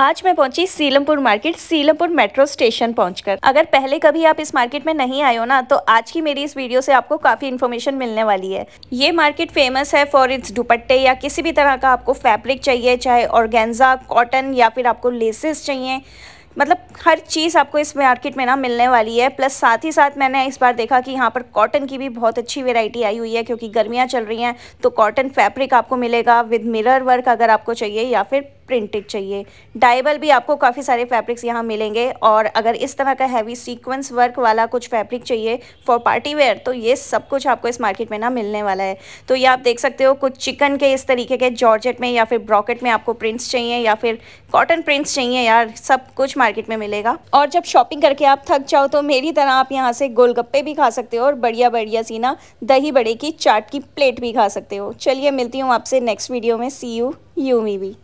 आज मैं पहुंची Seelampur market Seelampur metro station पहुंचकर अगर पहले कभी आप इस मार्केट में नहीं आए हो ना तो आज की मेरी इस वीडियो से आपको काफ़ी इन्फॉर्मेशन मिलने वाली है ये मार्केट फेमस है फॉर इट्स दुपट्टे या किसी भी तरह का आपको फैब्रिक चाहिए चाहे ऑर्गेंजा कॉटन या फिर आपको लेसेस चाहिए मतलब हर चीज़ आपको इस मार्केट में ना मिलने वाली है प्लस साथ ही साथ मैंने इस बार देखा कि यहाँ पर कॉटन की भी बहुत अच्छी वेराइटी आई हुई है क्योंकि गर्मियाँ चल रही हैं तो कॉटन फैब्रिक आपको मिलेगा विद मिरर वर्क अगर आपको चाहिए या फिर प्रिंटेड चाहिए डाइबल भी आपको काफ़ी सारे फैब्रिक्स यहाँ मिलेंगे और अगर इस तरह का हैवी सीक्वेंस वर्क वाला कुछ फैब्रिक चाहिए फॉर पार्टी वेयर तो ये सब कुछ आपको इस मार्केट में ना मिलने वाला है तो ये आप देख सकते हो कुछ चिकन के इस तरीके के जॉर्जेट में या फिर ब्रॉकेट में आपको प्रिंट्स चाहिए या फिर कॉटन प्रिंट्स चाहिए यार सब कुछ मार्केट में मिलेगा और जब शॉपिंग करके आप थक जाओ तो मेरी तरह आप यहाँ से गोलगप्पे भी खा सकते हो और बढ़िया बढ़िया सी ना दही बड़े की चाट की प्लेट भी खा सकते हो चलिए मिलती हूँ आपसे नेक्स्ट वीडियो में सी यू यू मी भी